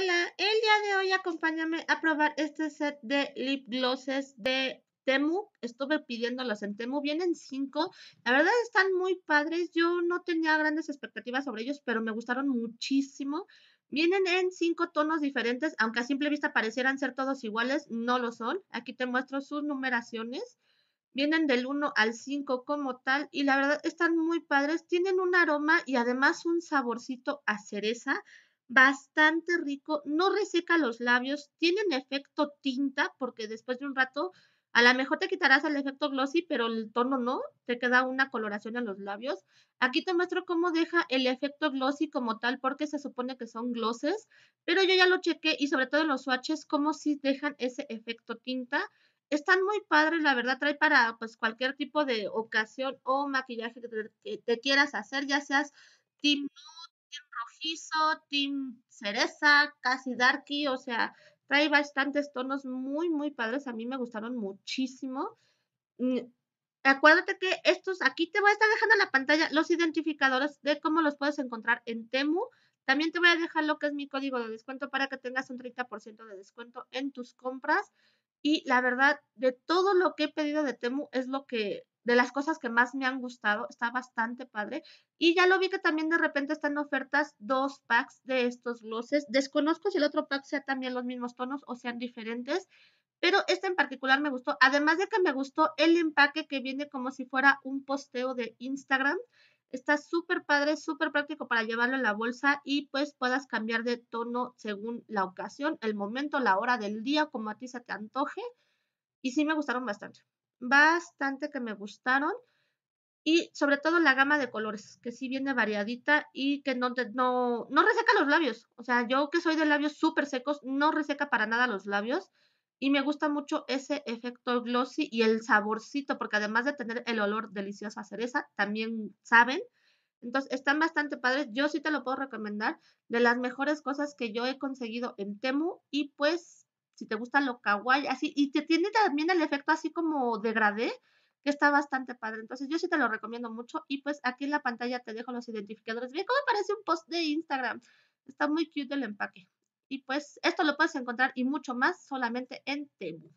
Hola, el día de hoy acompáñame a probar este set de lip glosses de Temu. Estuve pidiéndolos en Temu, vienen cinco. La verdad están muy padres, yo no tenía grandes expectativas sobre ellos, pero me gustaron muchísimo. Vienen en cinco tonos diferentes, aunque a simple vista parecieran ser todos iguales, no lo son. Aquí te muestro sus numeraciones. Vienen del 1 al 5 como tal y la verdad están muy padres. Tienen un aroma y además un saborcito a cereza bastante rico, no reseca los labios, tienen efecto tinta porque después de un rato a lo mejor te quitarás el efecto glossy, pero el tono no, te queda una coloración en los labios. Aquí te muestro cómo deja el efecto glossy como tal, porque se supone que son glosses, pero yo ya lo chequé y sobre todo en los swatches, cómo sí dejan ese efecto tinta. Están muy padres, la verdad, trae para pues cualquier tipo de ocasión o maquillaje que te, quieras hacer, ya seas team quiso, team cereza, casi darky, o sea, trae bastantes tonos muy, muy padres. A mí me gustaron muchísimo. Mm, acuérdate que estos, aquí te voy a estar dejando en la pantalla los identificadores de cómo los puedes encontrar en Temu. También te voy a dejar lo que es mi código de descuento para que tengas un 30% de descuento en tus compras. Y la verdad, de todo lo que he pedido de Temu es lo que de las cosas que más me han gustado, está bastante padre. Y ya lo vi que también de repente están ofertas dos packs de estos glosses. Desconozco si el otro pack sea también los mismos tonos o sean diferentes, pero este en particular me gustó. Además de que me gustó el empaque que viene como si fuera un posteo de Instagram. Está súper padre, súper práctico para llevarlo en la bolsa y pues puedas cambiar de tono según la ocasión, el momento, la hora del día, como a ti se te antoje y sí me gustaron bastante. Bastante que me gustaron. Y sobre todo la gama de colores, que sí viene variadita y que no, no, no reseca los labios. O sea, yo que soy de labios súper secos, no reseca para nada los labios. Y me gusta mucho ese efecto glossy y el saborcito, porque además de tener el olor delicioso a cereza, también saben. Entonces, están bastante padres. Yo sí te lo puedo recomendar. De las mejores cosas que yo he conseguido en Temu. Y pues si te gusta lo kawaii, así, y te tiene también el efecto así como degradé, que está bastante padre. Entonces yo sí te lo recomiendo mucho y pues aquí en la pantalla te dejo los identificadores. ve cómo parece un post de Instagram. Está muy cute el empaque. Y pues esto lo puedes encontrar y mucho más solamente en Temu.